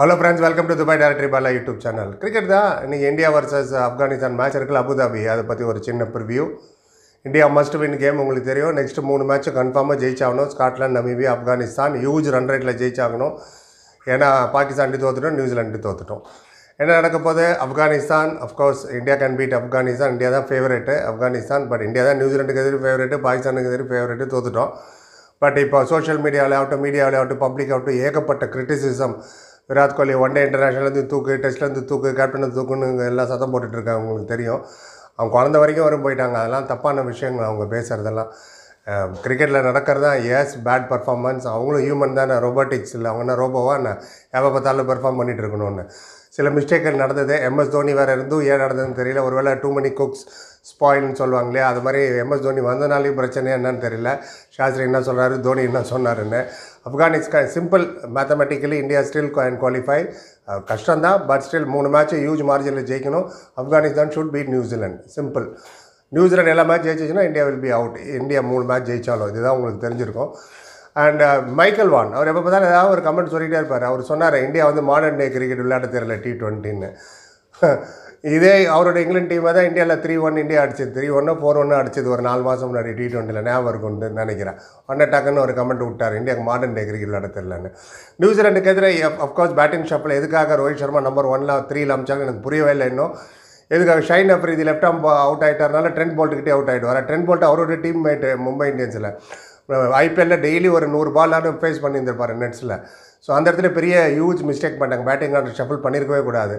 hello friends welcome to Dubai directory Bala YouTube channel cricket தான் இன்றைக்கி India versus Afghanistan match இருக்குல்ல Abu Dhabi அதை பற்றி ஒரு சின்ன preview India must win game உங்களுக்கு தெரியும் நெக்ஸ்ட் மூணு மேட்ச்சு கன்ஃபார்மாக ஜெயிச்சாகணும் Scotland Namibia Afghanistan huge run ரேட்டில் ஜெயிச்சாகணும் ஏன்னா பாகிஸ்தான் தோத்துட்டோம் நியூசிலாண்டு தோத்துட்டோம் என்ன நடக்க போகுது Afghanistan of course India can beat Afghanistan India தான் ஃபேவரேட்டு ஆப்கானிஸ்தான் பட் இந்தியா தான் நியூசிலாண்டுக்கு எதிரும் ஃபேவரேட்டு பாகிஸ்தானுக்கு எதிரும் ஃபேவரேட்டு தோத்துட்டோம் பட் இப்போ சோஷியல் மீடியாவில் ஆகட்டும் மீடியாவில் ஆகட்டும் பப்ளிக் ஆகட்டும் ஏகப்பட்ட criticism Virat Kohli one day இன்டர்நேஷ்னல்லேருந்து தூக்கு டெஸ்ட்லேருந்து தூக்கு கேப்டனை தூக்குன்னு எல்லாம் சத்தம் போட்டுட்ருக்காங்க உங்களுக்கு தெரியும் அவங்க குழந்த வரைக்கும் வரும் போயிட்டாங்க அதெல்லாம் தப்பான விஷயங்கள் அவங்க பேசுகிறதெல்லாம் கிரிக்கெட்டில் நடக்கிறது தான் எஸ் பேட் பர்ஃபார்மன்ஸ் அவங்களும் ஹியூமன் தானே ரோபோட்டிக்ஸ் இல்லை அவங்கன்னா ரோபோவாக என்ன எப்போ பார்த்தாலும் பெர்ஃபார்ம் பண்ணிகிட்டு இருக்கணும்னு சில மிஸ்டேக்கள் நடந்தது எம்எஸ் தோனி வேறு இருந்தும் ஏன் நடந்ததுன்னு தெரியல ஒருவேளை டூ மணி குக்ஸ் ஸ்பாயின்னு சொல்லுவாங்க இல்லையா அது மாதிரி எம்எஸ் தோனி வந்தனாலையும் பிரச்சனை என்னன்னு தெரியல சாஸ்திரி என்ன சொல்கிறாரு தோனி என்ன சொன்னாருன்னு Afghanistan simple mathematically India still and qualify கஷ்டம்தான் பட் ஸ்டில் மூணு மேட்ச்சு ஹியூஜ் மார்ஜினில் ஜெயிக்கணும் Afghanistan should beat New Zealand simple New Zealand எல்லா மேட்ச் ஜெயிச்சுன்னா India will be out India மூணு மேட்ச் ஜெயிச்சாலும் இதுதான் உங்களுக்கு தெரிஞ்சிருக்கும் அண்ட் மைக்கேல் வான் அவர் எப்போ பார்த்தாலும் ஏதாவது ஒரு கமெண்ட் சொல்லிகிட்டே இருப்பார் அவர் சொன்னார் இந்தியா வந்து மாடர்ன் டே கிரிக்கெட் விளையாட தெரியல டி ட்வெண்ட்டின்னு இதே அவரோட இங்கிலாந்து டீமை தான் இந்தியாவில் த்ரீ ஒன் இந்தியா அடிச்சது த்ரீ ஒன்று ஃபோர் ஒன்று அடிச்சது ஒரு நாலு மாதம் முன்னாடி டி ட்வெண்ட்டியில் ஞாபகம் இருக்கும்னு நினைக்கிறேன் ஒன்றை டக்குன்னு ஒரு கமெண்ட் விட்டார் இந்தியாவுக்கு மாடர்ன் டே கிரிக்கெட் விளையாட தெரியலன்னு நியூசிலாண்டுக்கு எதிரே அஃப்கோர்ஸ் பேட்டிங் ஷாப்பில் எதுக்காக ரோஹித் சர்மா நம்பர் ஒன்லாம் த்ரீல அமிச்சாங்க எனக்கு புரியவே இல்லை இன்னும் எதுக்காக Shaheen Afridi left arm out ஆகிட்டாருனால ட்ரெண்ட் போல்ட்டுக்கிட்டே அவுட் ஆகிடுவார் ட்ரெண்ட் போல்ட் அவரோட டீம் மேட்டு மும்பை இந்தியன்ஸில் ஐபிஎல்லில் டெய்லி ஒரு நூறு பாலான ஃபேஸ் பண்ணியிருந்திருப்பார் நெட்ஸில் ஸோ அந்த இடத்துல பெரிய ஹியூஜ் மிஸ்டேக் பண்ணிட்டாங்க பேட்டிங் ஆர்டர் ஷஃபிள் பண்ணியிருக்கவே கூடாது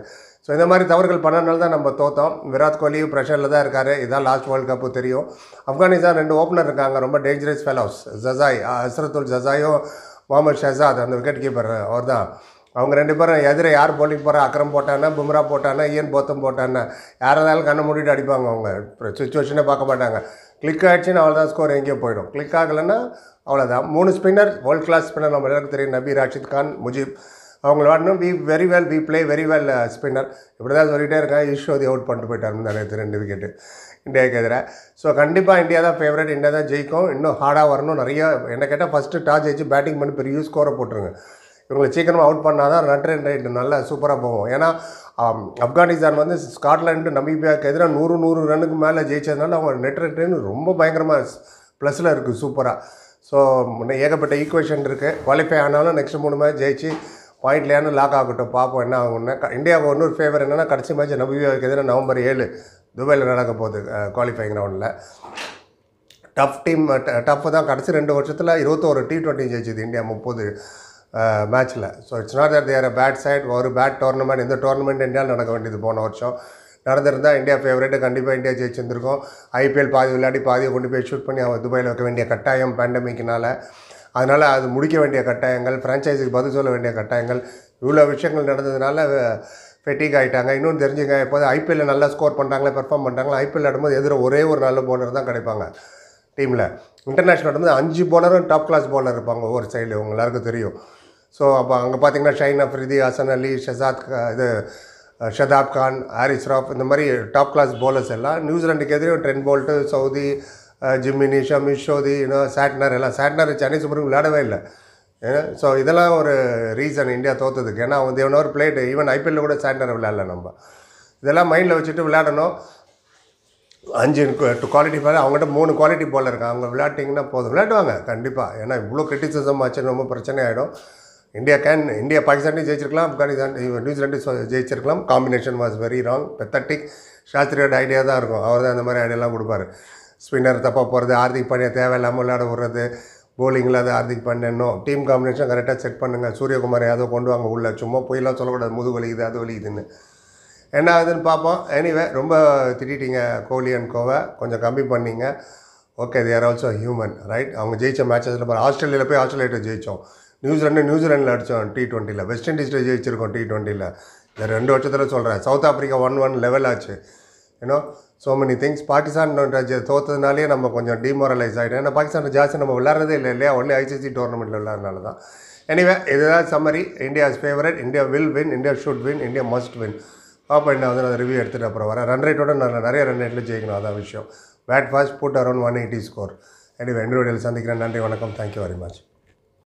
ஸோ இந்த மாதிரி தவறுகள் பண்ணனால தான் நம்ம தோத்தோம் விராட் கோலி ப்ரெஷரில் தான் இருக்கார் இதான் லாஸ்ட் வேர்ல்டு கப்பு தெரியும் ஆப்கானிஸ்தான் ரெண்டு ஓப்பனர் இருக்காங்க ரொம்ப டேஞ்சரஸ் ஃபெலோஸ் ஜசாய் அசரத்துல் ஜசாயும் முகமது ஷஹசாத் அந்த விக்கெட் கீப்பர் அவர் தான் அவங்க ரெண்டு பேரும் எதிரே யார் போலிங் போகிறா அக்ரம் போட்டானா பும்ரா போட்டானா ஈயன் போத்தம் போட்டானா யாராலும் கண்ணை மூடிட்டு அடிப்பாங்க அவங்க சுச்சுவேஷனே பார்க்க மாட்டாங்க கிளிக் ஆகிடுச்சின்னு அவ்வளோதான் ஸ்கோர் எங்கேயோ போயிடும் கிளிக் ஆகலைன்னா அவ்வளோதான் மூணு ஸ்பின்னர் வேர்ல்ட் கிளாஸ் ஸ்பின்னர் நம்ம எல்லாருக்கும் தெரியும் நபி ராஷித் கான் முஜீப் அவங்கள ஆடணும் we very well we play very well spinner uh, இப்படி தான் சொல்லிகிட்டே இருக்கேன் ஈஸ்வதி அவுட் பண்ணிட்டு போயிட்டார் நிறைய ரெண்டு விக்கெட்டு இந்தியாவுக்கு எதிராக ஸோ கண்டிப்பாக இந்தியா தான் ஃபேவரட் இந்தியா தான் ஜெயிக்கும் இன்னும் ஹார்டாக வரணும் நிறைய என்ன கேட்டால் ஃபஸ்ட்டு டாஸ் ஜெயிச்சு பேட்டிங் பண்ணி பெரிய ஸ்கோரை போட்டுருங்க இவங்களை சீக்கிரமாக அவுட் பண்ணால் தான் ரன் ரேட் ரைட் நல்லா சூப்பராக போகும் ஏன்னா ஆப்கானிஸ்தான் வந்து ஸ்காட்லாண்டு நமீபியாவுக்கு எதிராக நூறு நூறு ரன்னுக்கு மேலே ஜெயிச்சதுனால அவங்க நெட் ரேட் ரொம்ப பயங்கரமாக ப்ளஸில் இருக்குது சூப்பராக ஸோ ஏகப்பட்ட ஈக்குவேஷன் இருக்குது குவாலிஃபை ஆனாலும் நெக்ஸ்ட் மூணு மேட்ச் ஜெயிச்சு பாயிண்ட்லேயானு லாக் ஆகட்டும் பார்ப்போம் என்ன ஆகும்னா இந்தியாவுக்கு இன்னொரு ஃபேவர் என்னென்னா கடைசி மேட்ச் நமீபியாவுக்கு எதிராக நவம்பர் ஏழு துபாயில் நடக்க போகுது குவாலிஃபைங் ரவுண்டில் டஃப் டீம் டஃப் தான் கடைசி ரெண்டு வருஷத்தில் இருபத்தோரு டி ட்வெண்ட்டி ஜெயிச்சது இந்தியா முப்பது மேட்ச்சில் so it's not that there a bad side ஒரு பேட் டோர்னமெண்ட் இந்த டோர்னமெண்ட் இந்தியாவில் நடக்க வேண்டியது போன வருஷம் நடந்திருந்தால் இந்தியா ஃபேவரேட்டு கண்டிப்பாக இந்தியா ஜெயிச்சிருந்திருக்கும் ஐபிஎல் பாதி விளையாடி பாதியை கொண்டு போய் ஷூட் பண்ணி அவன் துபாயில் வைக்க வேண்டிய கட்டாயம் பேண்டமிக்னால் அதனால் அது முடிக்க வேண்டிய கட்டாயங்கள் ஃப்ரான்ச்சைஸுக்கு பதில் சொல்ல வேண்டிய கட்டாயங்கள் இவ்வளோ விஷயங்கள் நடந்ததுனால ஃபெட்டிக் ஆகிட்டாங்க இன்னொன்று தெரிஞ்சுங்க எப்போது ஐபிஎல்ல நல்லா ஸ்கோர் பண்ணுறாங்களே பெர்ஃபார்ம் பண்ணுறாங்களா ஐபிஎல் ஆடும்போது எதிர ஒரே ஒரு நல்ல போனர் தான் கிடைப்பாங்க டீமில் இன்டர்நேஷ்னல் ஆடும்போது அஞ்சு போனரும் டாப் கிளாஸ் போலர் இருப்பாங்க ஒவ்வொரு சைடில் உங்க எல்லாருக்கும் தெரியும் ஸோ அப்போ அங்கே பார்த்தீங்கன்னா ஷைன் அஃப்ரிதி ஹசன் அலி ஷசாத் இது ஷதாப் கான் ஹாரிஸ் ராஃப் இந்த மாதிரி டாப் கிளாஸ் பவுலர்ஸ் எல்லாம் நியூசிலாண்டுக்கு எதிரே ட்ரென் போல்ட்டு சவுதி ஜிம்மினி ஷமி ஷோதி இன்னும் சாட்னர் எல்லாம் சாட்னர் சென்னை சூப்பர் விளையாடவே இல்லை ஏன்னா ஸோ இதெல்லாம் ஒரு ரீசன் இந்தியா தோத்ததுக்கு ஏன்னா அவன் தேவன் ஒரு பிளேட் ஈவன் ஐபிஎல்ல கூட சாட்னர் விளையாடல நம்ம இதெல்லாம் மைண்டில் வச்சுட்டு விளையாடணும் அஞ்சு குவாலிட்டி பால் அவங்ககிட்ட மூணு குவாலிட்டி பால் இருக்காங்க அவங்க விளையாட்டிங்கன்னா போதும் விளையாடுவாங்க கண்டிப்பாக ஏன்னா இவ்வளோ கிரிட்டிசிசம் ஆச்சு ரொம்ப பிரச்சனை ஆகிடும் இந்தியா கேன் இந்தியா பாகிஸ்தானையும் ஜெயிச்சிருக்கலாம் ஆப்கானிஸ்தான் நியூசிலாண்டையும் ஜெயிச்சிருக்கலாம் combination was very wrong pathetic சாஸ்திரியோட ஐடியா தான் இருக்கும் அவர் தான் அந்த மாதிரி ஐடியாலாம் கொடுப்பார் ஸ்பின்னர் தப்பாக போகிறது ஹார்திக் பாண்டியா தேவையில்லாமல் விளையாட விடுறது போலிங்கில் அது ஹார்திக் பண்ணணும் டீம் காம்பினேஷன் கரெக்டாக செட் பண்ணுங்கள் சூரியகுமார் யாதவ் கொண்டு வாங்க உள்ள சும்மா போயெல்லாம் சொல்லக்கூடாது முது வலிக்குது அது வலிக்குதுன்னு என்ன ஆகுதுன்னு பார்ப்போம் எனிவே ரொம்ப திட்டிட்டீங்க கோலி அண்ட் கோவை கொஞ்சம் கம்மி பண்ணிங்க okay there also human right அவங்க ஜெயித்த மேட்சஸில் பாரு ஆஸ்திரேலியாவில் போய் ஆஸ்திரேலியாட்ட ஜெயித்தோம் நியூசிலாண்டு நியூசிலாண்டில் அடித்தோம் டி ட்வெண்ட்டியில் வெஸ்ட் இண்டீஸில் ஜெயிச்சிருக்கோம் டி ட்வெண்ட்டியில் இந்த ரெண்டு வருஷத்தில் சொல்கிறேன் South Africa one one level ஆச்சு ஏன்னோ ஸோ மெனி திங்ஸ் பாகிஸ்தான் தோத்ததுனாலே நம்ம கொஞ்சம் டிமோரலைஸ் ஆகிடும் ஏன்னா பாகிஸ்தான் ஜாஸ்தி நம்ம விளாட்றதே இல்லை இல்லையா ஒன்லி ஐசிசி டோர்னமெண்ட்டில் விளாட்றதுனால தான் எனிவே இதுதான் summary India's favourite India will win India should win India must win பாப்பா நான் வந்து நான் ரிவ்யூ எடுத்துகிட்டு அப்புறம் வரேன் ரன் ரேட்டோட நான் நிறைய ரன் ரேட்டில் ஜெயிக்கணும் அதான் விஷயம் bat fast put around one eighty score anyway ரெண்டு சந்திக்கிறேன் நன்றி வணக்கம் தேங்க்யூ வெரி மச்